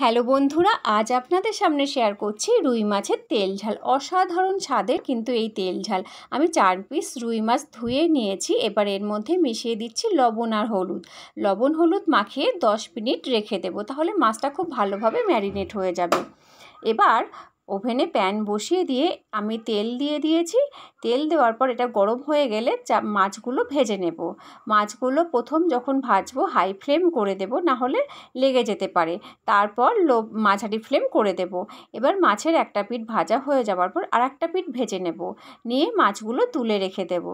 hello বন্ধুরা আজ আপনাদের সামনে শেয়ার করছি রুই মাছের তেল ঝাল অসাধারণ স্বাদের কিন্তু এই তেল ঝাল আমি চার পিস রুই মাছ ধুয়ে নিয়েছি এবার এর মধ্যে মিশিয়ে দিচ্ছি লবণ আর হলুদ লবণ হলুদ মাখিয়ে 10 মিনিট রেখে দেবো তাহলে মাছটা খুব ভালোভাবে ম্যারিনেট হয়ে যাবে এবার ওভেনে প্যান বসিয়ে দিয়ে আমি তেল দিয়ে দিয়েছি তেল দেওয়ার পর এটা গরম হয়ে গেলে চা মাছগুলো ভেজে নেব মাছগুলো প্রথম যখন ভাজবো হাই ফ্লেম করে দেব না হলে লেগে যেতে পারে তারপর লো মাঝারি ফ্লেম করে দেব এবার মাছের একটা পিঠ ভাজা হয়ে যাওয়ার পর আর একটা পিঠ ভেজে নেব নিয়ে মাছগুলো তুলে রেখে দেব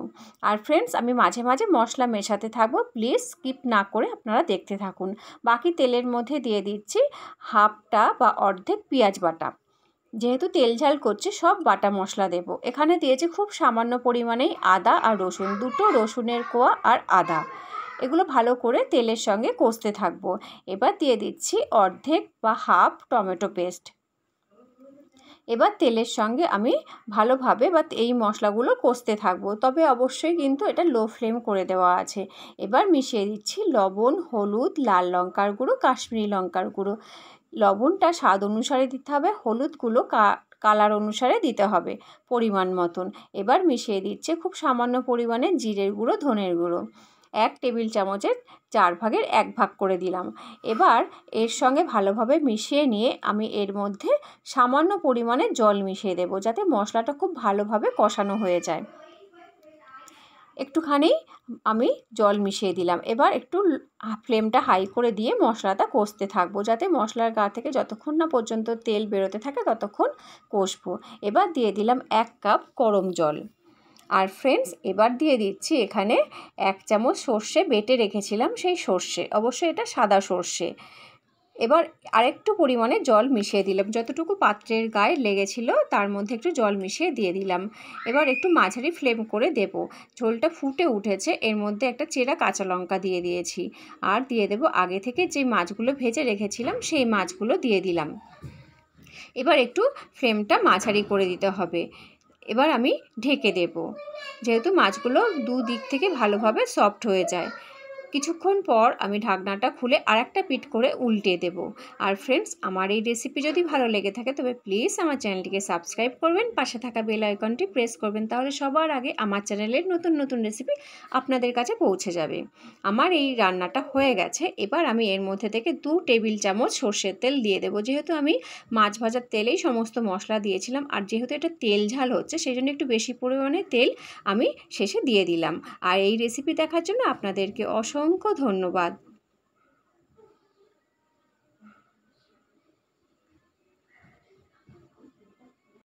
আর ফ্রেন্ডস আমি মাঝে মাঝে মশলা মেশাতে থাকবো প্লিজ স্কিপ না করে আপনারা দেখতে থাকুন বাকি তেলের মধ্যে দিয়ে দিচ্ছি হাফটা বা অর্ধেক পেঁয়াজ বাটা যেহেতু তেল ঝাল করছে সব বাটা মশলা দেব এখানে দিয়েছি খুব সামান্য পরিমাণেই আদা আর রসুন দুটো রসুনের কোয়া আর আদা এগুলো ভালো করে তেলের সঙ্গে কষতে থাকবো এবার দিয়ে দিচ্ছি অর্ধেক বা হাফ টমেটো পেস্ট এবার তেলের সঙ্গে আমি ভালোভাবে বা এই মশলাগুলো কষতে থাকবো তবে অবশ্যই কিন্তু এটা লো ফ্লেম করে দেওয়া আছে এবার মিশিয়ে দিচ্ছি লবণ হলুদ লাল লঙ্কার গুঁড়ো কাশ্মীরি লঙ্কার গুঁড়ো লবণটা স্বাদ অনুসারে দিতে হবে হলুদ গুঁড়ো কালার অনুসারে দিতে হবে পরিমাণ মতন এবার মিশিয়ে দিচ্ছে খুব সামান্য পরিমাণে জিরের গুঁড়ো ধনের গুঁড়ো এক টেবিল চামচের চার ভাগের এক ভাগ করে দিলাম এবার এর সঙ্গে ভালোভাবে মিশিয়ে নিয়ে আমি এর মধ্যে সামান্য পরিমাণে জল মিশিয়ে দেব যাতে মশলাটা খুব ভালোভাবে কষানো হয়ে যায় একটুখানি আমি জল মিশিয়ে দিলাম এবার একটু ফ্লেমটা হাই করে দিয়ে মশলাটা কষতে থাকবো যাতে মশলার গা থেকে যতক্ষণ না পর্যন্ত তেল বেরোতে থাকে ততক্ষণ কষবো এবার দিয়ে দিলাম এক কাপ গরম জল আর ফ্রেন্ডস এবার দিয়ে দিচ্ছি এখানে এক চামচ সর্ষে বেটে রেখেছিলাম সেই সর্ষে অবশ্যই এটা সাদা সর্ষে এবার আরেকটু পরিমাণে জল মিশিয়ে দিলাম যতটুকু পাত্রের গায়ে লেগেছিল তার মধ্যে একটু জল মিশিয়ে দিয়ে দিলাম এবার একটু মাঝারি ফ্লেম করে দেব ঝোলটা ফুটে উঠেছে এর মধ্যে একটা চেরা কাঁচা লঙ্কা দিয়ে দিয়েছি আর দিয়ে দেব আগে থেকে যে মাছগুলো ভেজে রেখেছিলাম সেই মাছগুলো দিয়ে দিলাম এবার একটু ফ্লেমটা মাঝারি করে দিতে হবে এবার আমি ঢেকে দেব যেহেতু মাছগুলো দুদিক থেকে ভালোভাবে সফট হয়ে যায় কিছুক্ষণ পর আমি ঢাকনাটা খুলে আর একটা পিট করে উল্টে দেব আর ফ্রেন্ডস আমার এই রেসিপি যদি ভালো লেগে থাকে তবে প্লিজ আমার চ্যানেলটিকে সাবস্ক্রাইব করবেন পাশে থাকা বেল আইকনটি প্রেস করবেন তাহলে সবার আগে আমার চ্যানেলের নতুন নতুন রেসিপি আপনাদের কাছে পৌঁছে যাবে আমার এই রান্নাটা হয়ে গেছে এবার আমি এর মধ্যে থেকে দু টেবিল চামচ সর্ষের তেল দিয়ে দেবো যেহেতু আমি মাছ ভাজার তেলেই সমস্ত মশলা দিয়েছিলাম আর যেহেতু এটা তেল ঝাল হচ্ছে সেই জন্য একটু বেশি পরিমাণে তেল আমি শেষে দিয়ে দিলাম আর এই রেসিপি দেখার জন্য আপনাদেরকে অসংখ্য অসংখ্য ধন্যবাদ